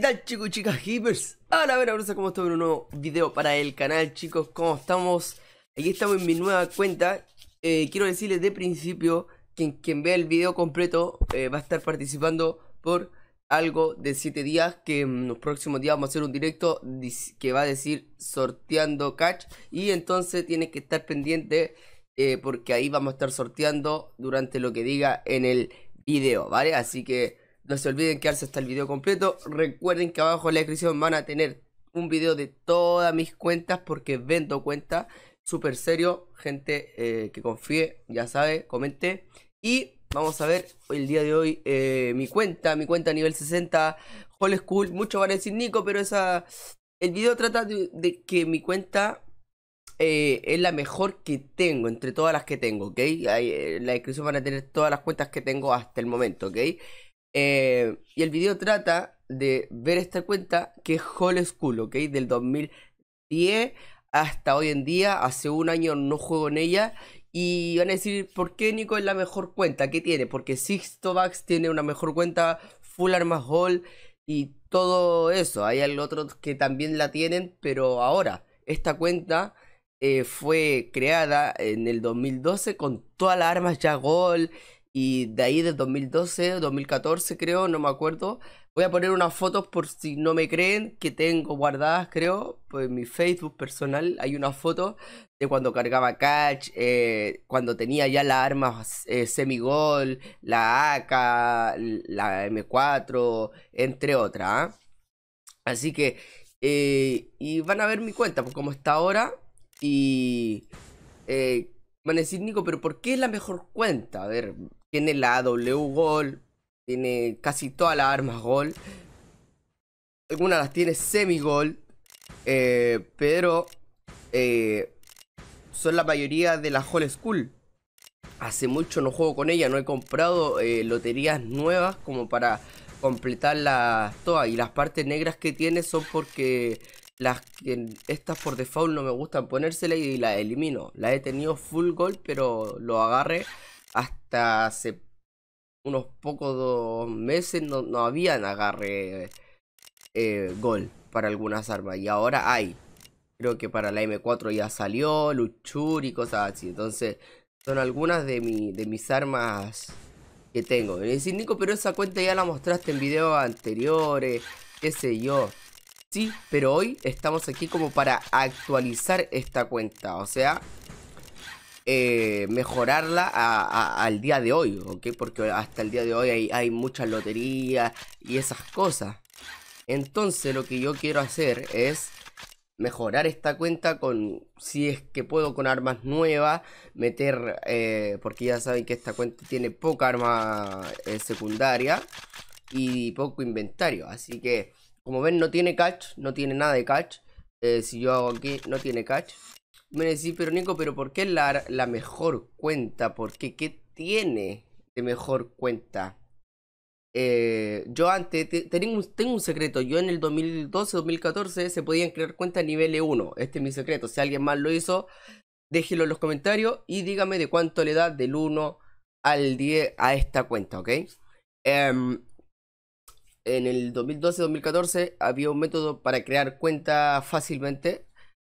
¿Qué tal chicos chicas Hippers? A la ver, ¿cómo están en un nuevo video para el canal chicos? ¿Cómo estamos? Aquí estamos en mi nueva cuenta eh, Quiero decirles de principio quien vea el video completo eh, va a estar participando por algo de 7 días que en los próximos días vamos a hacer un directo que va a decir sorteando catch y entonces tienes que estar pendiente eh, porque ahí vamos a estar sorteando durante lo que diga en el video, ¿vale? Así que no se olviden que quedarse hasta el video completo. Recuerden que abajo en la descripción van a tener un video de todas mis cuentas porque vendo cuentas. Súper serio, gente eh, que confíe, ya sabe, comente. Y vamos a ver el día de hoy eh, mi cuenta, mi cuenta nivel 60, Hall School. Muchos van a decir Nico, pero esa. El video trata de, que mi cuenta eh, es la mejor que tengo, entre todas las que tengo, ¿ok? en la descripción van a tener todas las cuentas que tengo hasta el momento, ¿ok? Eh, y el video trata de ver esta cuenta que es Hall School, ¿ok? Del 2010 hasta hoy en día, hace un año no juego en ella. Y van a decir, ¿por qué Nico es la mejor cuenta? ¿Qué tiene? Porque Sixto tiene una mejor cuenta, Full Armas Hall y todo eso. Hay otros que también la tienen, pero ahora, esta cuenta eh, fue creada en el 2012 con todas las armas ya Gol y de ahí, de 2012, 2014, creo, no me acuerdo. Voy a poner unas fotos por si no me creen, que tengo guardadas, creo. Pues en mi Facebook personal hay una foto de cuando cargaba catch, eh, cuando tenía ya las armas eh, semigol, la AK, la M4, entre otras. ¿ah? Así que, eh, y van a ver mi cuenta, pues como está ahora. Y van a decir, Nico, pero ¿por qué es la mejor cuenta? A ver, tiene la W Gol. Tiene casi todas las armas Gol. Algunas las tiene semi Gol. Eh, pero eh, son la mayoría de la hall School. Hace mucho no juego con ella, no he comprado eh, loterías nuevas como para completarlas todas. Y las partes negras que tiene son porque las estas por default no me gustan ponérselas y las elimino. La he tenido full gold, pero lo agarré hasta hace unos pocos meses no, no habían agarre eh, gol para algunas armas y ahora hay. Creo que para la M4 ya salió, Luchur y cosas así. Entonces, son algunas de, mi, de mis armas que tengo. Me el Nico, pero esa cuenta ya la mostraste en videos anteriores, qué sé yo. Sí, pero hoy estamos aquí como para actualizar esta cuenta. O sea, eh, mejorarla al día de hoy, ¿ok? Porque hasta el día de hoy hay, muchas loterías y esas cosas. Entonces lo que yo quiero hacer es mejorar esta cuenta con, si es que puedo, con armas nuevas, meter, eh, porque ya saben que esta cuenta tiene poca arma eh, secundaria y poco inventario. Así que, como ven, no tiene catch, no tiene nada de catch. si yo hago aquí, no tiene catch. Me decís, pero Nico, pero ¿por qué la, la mejor cuenta? ¿Por qué? ¿Qué tiene de mejor cuenta? Eh, yo antes, tengo, un, secreto, yo en el 2012-2014 se podían crear cuentas nivel 1, e este es mi secreto, si alguien más lo hizo, déjelo en los comentarios y dígame de cuánto le da del 1 al 10 a esta cuenta, ¿ok? Em, en el 2012-2014 había un método para crear cuentas fácilmente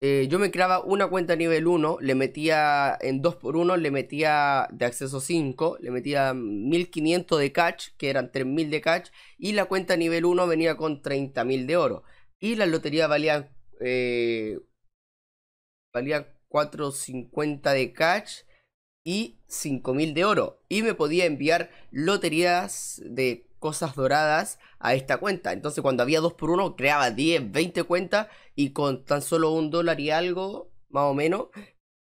eh, yo me creaba una cuenta nivel 1, le metía en 2x1, le metía de acceso 5, le metía 1500 de catch, que eran 3000 de catch, y la cuenta nivel 1 venía con 30.000 de oro. Y la lotería valían. valía 450 eh, de catch y 5000 de oro. Y me podía enviar loterías de cosas doradas a esta cuenta. Entonces cuando había 2 por 1 creaba 10, 20 cuentas y con tan solo un dólar y algo, más o menos,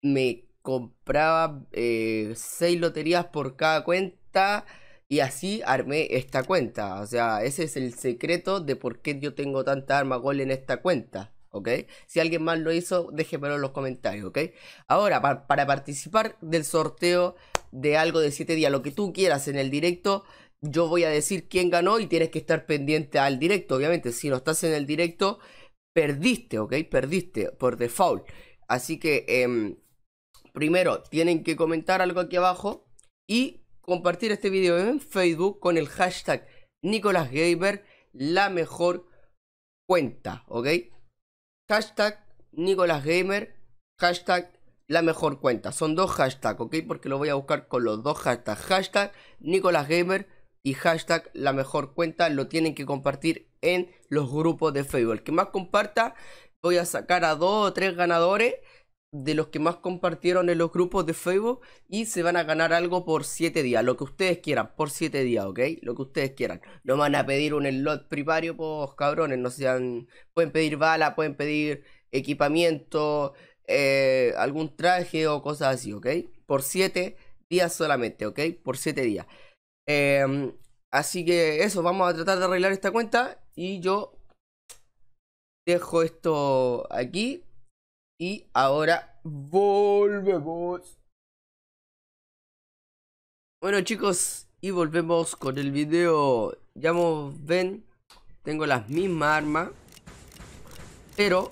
me compraba 6 eh, loterías por cada cuenta y así armé esta cuenta. O sea, ese es el secreto de por qué yo tengo tanta arma gol en esta cuenta. ¿Ok? Si alguien más lo hizo, déjenmelo en los comentarios, ¿ok? Ahora, para participar del sorteo de algo de 7 días, lo que tú quieras en el directo, yo voy a decir quién ganó y tienes que estar pendiente al directo, obviamente. Si no estás en el directo, perdiste, ¿ok? Perdiste por default. Así que, em, primero, tienen que comentar algo aquí abajo y compartir este video en Facebook con el hashtag Nicolas Gamer, la mejor cuenta, ¿ok? Hashtag Nicolas Gamer, hashtag la mejor cuenta. Son dos hashtags, ¿ok? Porque lo voy a buscar con los dos hashtags. Hashtag Nicolas Gamer, y hashtag la mejor cuenta lo tienen que compartir en los grupos de Facebook. El que más comparta, voy a sacar a dos o tres ganadores de los que más compartieron en los grupos de Facebook y se van a ganar algo por siete días, lo que ustedes quieran, por siete días, ¿ok? Lo que ustedes quieran. No van a pedir un slot primario, pues cabrones, no sean... Pueden pedir bala, pueden pedir equipamiento, eh, algún traje o cosas así, ¿ok? Por siete días solamente, ¿ok? Por siete días. Em, así que eso, vamos a tratar de arreglar esta cuenta y yo dejo esto aquí y ahora volvemos. Bueno chicos, y volvemos con el video. Ya ven, tengo las mismas armas, pero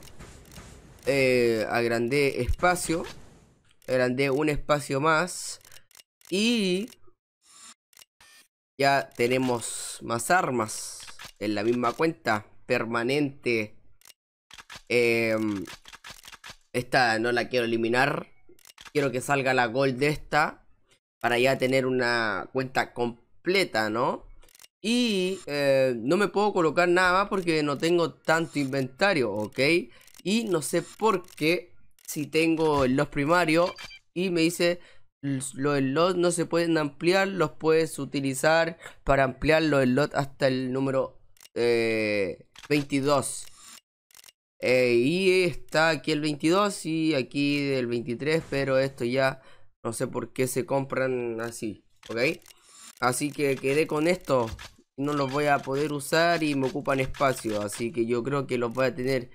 eh, agrandé espacio, agrandé un espacio más y tenemos más armas en la misma cuenta. Permanente. Em, esta no la quiero eliminar. Quiero que salga la gold de esta. Para ya tener una cuenta completa, ¿no? Y eh, no me puedo colocar nada más porque no tengo tanto inventario, ¿ok? Y no sé por qué si tengo los primarios y me dice los slots no se pueden ampliar, los puedes utilizar para ampliar los slots hasta el número 22. Eh, eh, y está aquí el 22 y aquí el 23, pero esto ya no sé por qué se compran así, ¿ok? Así que quedé con esto, no los voy a poder usar y me ocupan espacio, así que yo creo que los voy a tener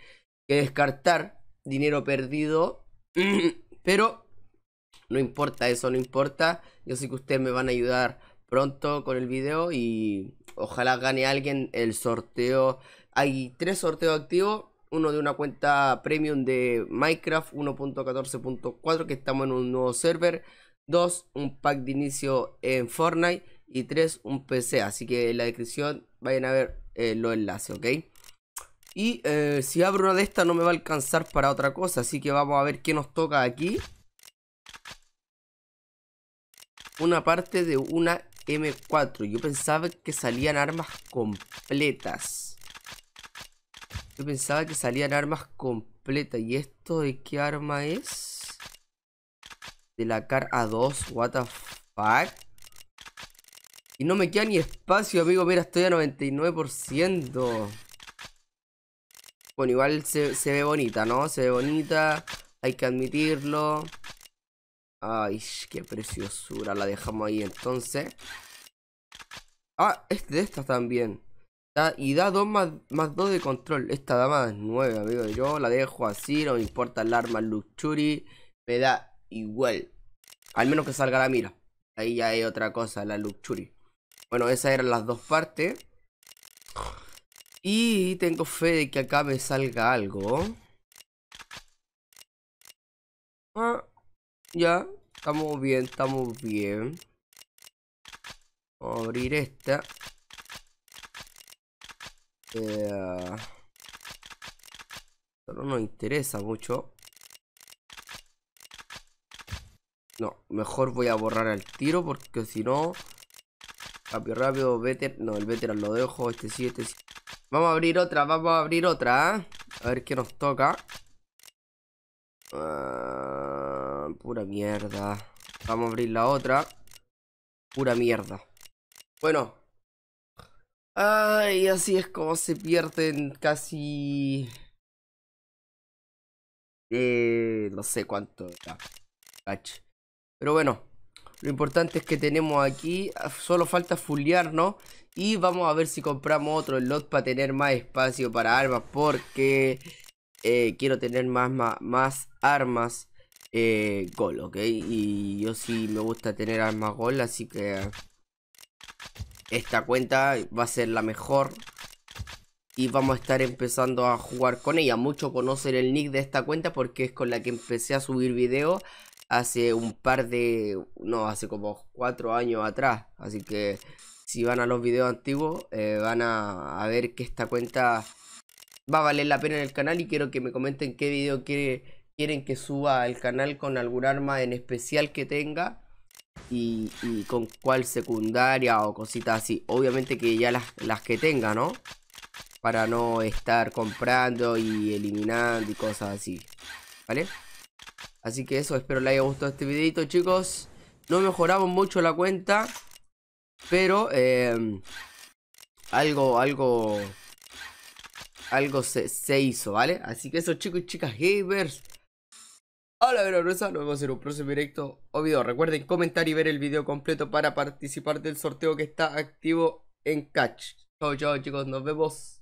que descartar, dinero perdido, pero no importa eso, no importa. Yo sé que ustedes me van a ayudar pronto con el video y ojalá gane alguien el sorteo. Hay tres sorteos activos. Uno de una cuenta premium de Minecraft 1.14.4 que estamos en un nuevo server. Dos, un pack de inicio en Fortnite. Y tres, un PC. Así que en la descripción vayan a ver eh, los enlaces, ¿ok? Y eh, si abro una de estas no me va a alcanzar para otra cosa. Así que vamos a ver qué nos toca aquí una parte de una M4. Yo pensaba que salían armas completas. Yo pensaba que salían armas completas. ¿Y esto de qué arma es? De la CAR A2. What the fuck? Y no me queda ni espacio, amigo. Mira, estoy a 99%. Bueno, igual se, se ve bonita, ¿no? Se ve bonita. Hay que admitirlo. Ay, qué preciosura. La dejamos ahí entonces. Ah, es de estas también. y da 2 más, más 2 de control. Esta dama es 9, amigo. Yo la dejo así. No me importa el arma Luxury. Me da igual. Al menos que salga la mira. Ahí ya hay otra cosa, la Luxury. Bueno, esas eran las dos partes. Y tengo fe de que acá me salga algo. Ya, estamos bien, estamos bien. Vamos a abrir esta. pero eh, no nos interesa mucho. No, mejor voy a borrar el tiro porque si no... Rápido, rápido, No, el veteran lo dejo, este sí, este sí. Vamos a abrir otra, vamos a abrir otra. ¿eh? A ver qué nos toca. Ah, pura mierda. Vamos a abrir la otra. Pura mierda. Bueno. Ay, así es como se pierden casi... Eh, no sé cuánto. Pero bueno, lo importante es que tenemos aquí, solo falta no y vamos a ver si compramos otro lot para tener más espacio para armas porque eh, quiero tener más, más, más armas eh, gol, ¿ok? Y yo sí me gusta tener armas gol, así que esta cuenta va a ser la mejor. Y vamos a estar empezando a jugar con ella. Mucho conocer el nick de esta cuenta porque es con la que empecé a subir video hace un par de... No, hace como cuatro años atrás. Así que si van a los videos antiguos eh, van a, a ver que esta cuenta va a valer la pena en el canal. Y quiero que me comenten qué video quiere quieren que suba al canal con algún arma en especial que tenga y, con cuál secundaria o cositas así. Obviamente que ya las, que tenga, ¿no? Para no estar comprando y eliminando y cosas así. ¿Vale? Así que eso, espero les haya gustado este videito, chicos. No mejoramos mucho la cuenta. Pero em, algo, algo, algo se, se hizo, ¿vale? Así que eso, chicos y chicas gamers. Hola Veracruzano, nos vemos en un próximo directo o video. Recuerden comentar y ver el video completo para participar del sorteo que está activo en Catch. Chao, chao chicos, nos vemos.